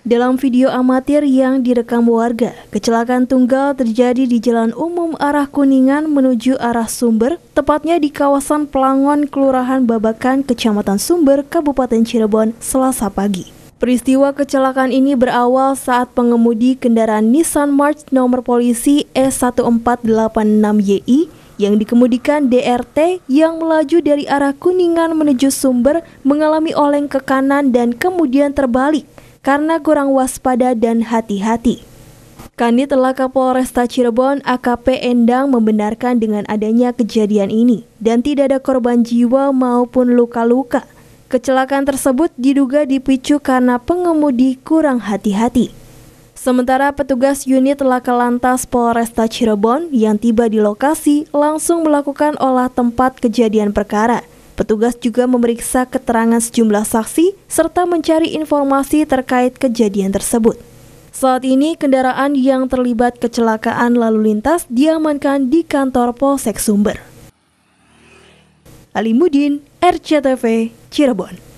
Dalam video amatir yang direkam warga, kecelakaan tunggal terjadi di jalan umum arah Kuningan menuju arah Sumber, tepatnya di kawasan Pelangon, Kelurahan Babakan, Kecamatan Sumber, Kabupaten Cirebon, Selasa pagi. Peristiwa kecelakaan ini berawal saat pengemudi kendaraan Nissan March nomor polisi E1486YI yang dikemudikan DRT yang melaju dari arah Kuningan menuju Sumber mengalami oleng ke kanan dan kemudian terbalik karena kurang waspada dan hati-hati. Kandi telah Polresta Cirebon AKP Endang membenarkan dengan adanya kejadian ini dan tidak ada korban jiwa maupun luka-luka. Kecelakaan tersebut diduga dipicu karena pengemudi kurang hati-hati. Sementara petugas unit laka lantas Polresta Cirebon yang tiba di lokasi langsung melakukan olah tempat kejadian perkara – Petugas juga memeriksa keterangan sejumlah saksi serta mencari informasi terkait kejadian tersebut. Saat ini kendaraan yang terlibat kecelakaan lalu lintas diamankan di kantor Polsek Sumber. Alimudin, RCTV, Cirebon.